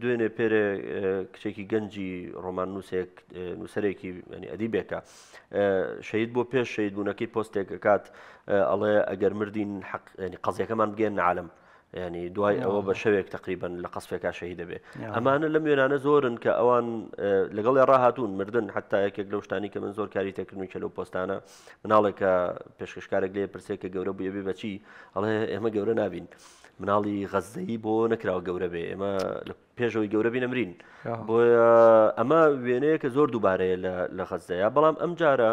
دوێنێ پێرێ کچێکی گەنجی ڕۆمان نووسێک نووسەرێکی ئەدیبێکە شەید بۆ پێش شەید بوونەکەی پۆستێککات ئەڵێ ئەگەر مردین قەزیەکەمان بگەن نعالم. ینی دوای ئەوە بە شەوێک تقریبن لە قسفێکا شەهی دەبێت ئەمانە لەم وێنانە زۆرن کە ئەوان لەگەڵی ڕاهاتون مردن حتا یەکێک لەو شتانی کە من زۆر کاری تەکردنی کە لەو پۆستانە مناڵێکە پێشکەشکارێک لێ پرسێکە گەورە بووە بێ بەچی ئەڵێ ئێمە گەورە نابین مناڵی غەزەی بۆ نەکراوە گەورە بێ ئێمە لە پێشەوەی گەورەبی نەمرین بۆ ئەمە وێنەیە کە زۆر دووبارەیە لە غەزەیە بەڵام ئەم جارە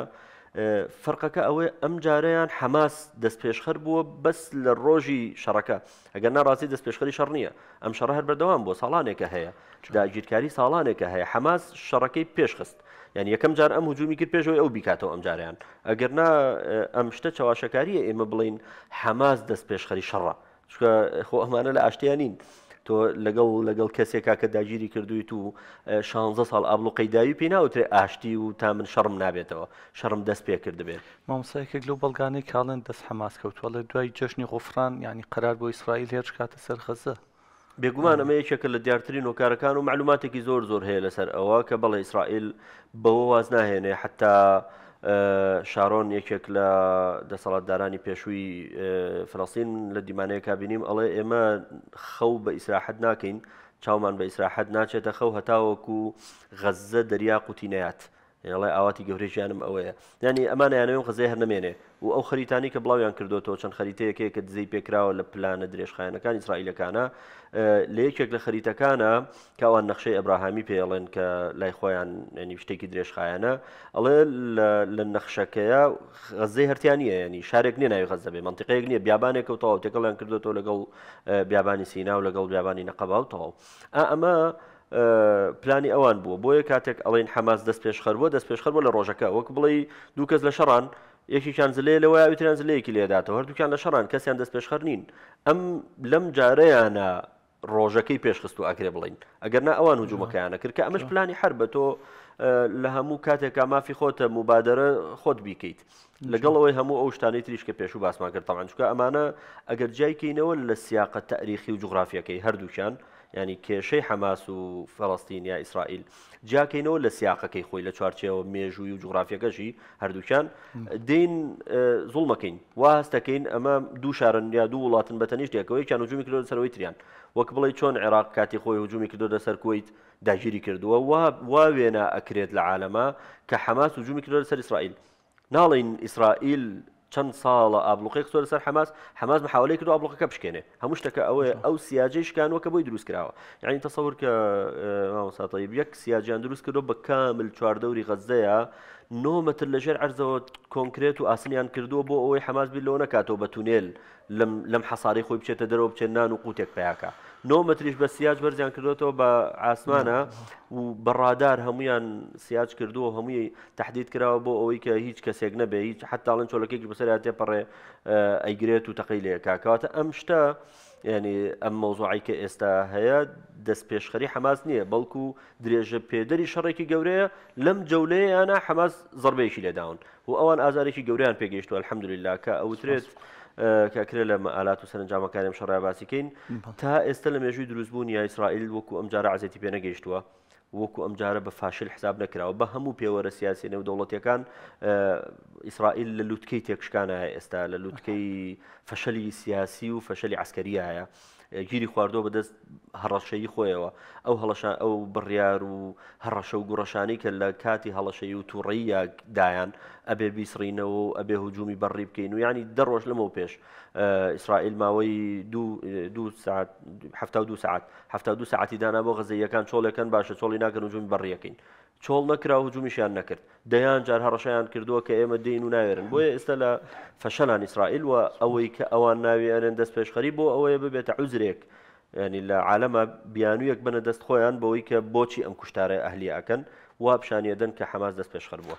فەرقەکە ئەوەی ئەم جارەیان حەماس دەست پێشخەر بووە بەس لە ڕۆژی شەڕەکە ئەگەر ناڕاستی دەست پێشخەری شەڕ نییە ئەم شەڕە هەر بەردەوام بۆ ساڵانێکە هەیە داگیرکاری ساڵانێکە هەیە حەماس شەڕەکەی پێشخست یعنی یەکەم جار ئەم هجومی کرد پێشەوەی ئەو بیکاتەوە ئەم جاریان ئەگەرنا ئەم شتە چاواشەکاریە ئێمە بڵین حەماس دەست پێشخەری شەڕە چکە خۆ ئەمانە لە ئاشتیانین تۆ لەگەڵ لەگەڵ کەسێکا کە داگیری کردویت و 16 ساڵ ئابلو قەیداوی پێ ناوترێ ئاشتی و تا من شەڕم نابێتەوە شەڕم دەست پێ کردبێت مامسایەکێک لەو بەڵگانەی کاڵێن دەست حەماس کەوتووە لە دوای جەشنی غفران ینی قرار بۆ ئیسرائیل هێرش کاتە سەرخەزە بێگومان ئەمە یەکێکە لە دیارترین وکارەکان و معلوماتێکی زۆر زۆر هەیە لەسەر ئەوە کە بەڵێ ئیسرائیل بەوە واز ناهێنێ حتا شارۆن یەکێک لە دەسەڵاتدارانی پێشووی فلەسین لە دیمانەیە کابینیم ئەڵێ ئێمە خەو بە ئیسراحەت ناکەین چاومان بە ئیسراحەت ناچێتە خەو هەتاوەکو غەزە دەریا قوتینەات ئێڵێ ئاواتی گەورەژیانم ئەوەیە ینی ئەمانیانەوەم خزەی هەر نمێنێ و ئەو خەریتانی کە بڵاویان کردوەوە چەند خەریتەیەکێک کە دزەی پێکراوە لە پلانە درێژخایەنەکان ئیسرائیلەکانە لە یەکێک لە خەریتەکانە کاوان نەخشەی ئەبراهامی پێڵێن کە لای خۆیان ینی شتێکی درێژخایەنە ئەڵێ لە نەخشەکەیە غەزەی هەرتیانە ینی شارێک نیە ناوی غەزەبێ منتیقەیەک نییە بیابانێک و تەواو تێکەڵیان کردوەوە لەگەڵ بیابانی سینا و لەگەڵ بیابانی نەقەباوتەوە ئەمە پلانی ئەوان بووە بۆیە کاتێک ئەڵین حەماس دەست پێشخەر بووە دەست پێشخەر بۆ لە ڕۆژەکە وەک بڵی دوو کەس لە شەڕان یەکیشان زلێ لەوەی ئاویتیان زلەیەکی لێداتەوە هەردووکان لە شەڕان کەسیان دەست پێشخەر نین ئەم لەم جارەیانە ڕۆژەکەی پێشخست و ئەکرێ بڵین ئەگەرنا ئەوان هجوومەکەیانە کرد کە ئەمەش پلانی هەر بە تۆ لە هەموو کاتێکا مافی خۆتە مبادرە خۆت بیکەیت لەگەڵ ئەوەی هەموو ئەو شتانەی تریشکە پێش و باسمان کرد تەمانچکە ئەمانە ئەگەر جایکەینەوە لە سیاقە تاریخی و جغرافیەکەی هەردووکیان ینی کێشەی حەماس و فەڵستین یا ئیسرائیل جیاکەینەوە لە سیاقەکەی خۆی لە چوارچەوە مێژووی و جوغرافیەکەشی هەردووچان دین زوڵمەکەین وا هەستەکەین ئەمە دوو شارن یا دوو وڵاتن بە تەنیشت یەکەوەی چیان هجومی کردۆ سەرەوەی تریان وەک بڵی چۆن عێراق کاتی خۆی هجومی کردۆ دەسەر کویت داگیری کردووە وا وێنە ئەکرێت لە عالەما کە حەماس هجومی کردۆ سەر ئیسرائیل ناڵین ئیسرائیل چەند ساڵە ئابلوقەیە سۆرە سر حماس حماز مححاولەی کرد و کنه همش تا که ئەوەیە او سیاجش کن و کبوی دروس کرده یعنی تصور که تەسەور کە اه، ساتایی یەک سیاجیان دروس کرده با کامل چهار دوری نۆمەتر لەژێر ئەرزەوە کۆنکرێت و ئاسنیان کردووە بۆ ئەوەی حماز بی لەوە نکاتەوە بە تونێل لم لم حصاری خوب چه بچێن چنان و قوتێک پیاکە 9 متریش بە سیاج بەرزیان کردوێتەوە بە ئاسمانە و بەڕادار هەمویان سیاج کردووە هەمووی تهدید کراوە بۆ ئەوەی کە هیچ کەسێک نەبێ هیچ حتاڵن چۆلەکێکی بەسەر تێپەڕێ ئەیگرێت و تەقی لەیە کاکەواتە ئەم شتە ینی ئەم مۆزوعی کە ئێستا هەیە دەست پێشخەری حماز نییە بەڵکو درێژە پێدەری شەڕێکی گەورەیە لەم جەولەیەیانە حماز زربەیەکی لێداون و ئەوان ئازارێکی گەوریان پێگەیشتوە الحەمدللا کە ئەوترێت کەکرێ لە ئالات و سەرنجامەکانیم شەڕای باسیکەین تا ئێستا لە مێژووی دروستبوون یا ئیسرائیل وەکو ئەمجارە عزیەتی پێ نەگەیشتووە وەکو ئەمجارە بە فاشل حساب نەکراوە بە هەموو پێوەرە سیاسی نەو دەوڵەتیەکان ئیسرائیل لە لووتکەی تێکشکانە ئێستا لە لووتکەی فەشەلی سیاسی و فەشەلی عسکەری هەیە. گیری خواردەوە بەدەست هەڕەشەی خۆیەوە ئەو هەڵەش ئەو بڕیار و هەڕەشە و گوڕەشانەی کە لە کاتی هەڵەشەی و تووڕی دایان ئەبێ بیسڕینەوە و ئەبێ هجومی بەڕی بکەین و ینی دەڕۆژ لەمەەوە پێش ئیسرائیل ماوەی دو ساعت ه دو ساعتی دانا بۆ غەزەیەکان چۆڵەکەن باشە چۆڵی ناکەن هجومی بەڕیەکەین چۆڵ نەکرا و هجومیشیان نەکرد دەیان جار هەڕەشیان کردووە کە ئێمە دین و ناوێرن بۆیە ئێستا لە فەشەلان ئیسرائیل و ئەوەی کە ئەوان ناوێرن دەست پێشخەری بۆ ئەوەیە ببێتە عوزری کافرێک ینی لە عالەمە بیانویەک بنە دەست خۆیان بەوەی کە بۆچی ئەم کوشتارە ئەهلی ئەکەن و بشانیدن کە حەماز دەست پێشخەر بووە.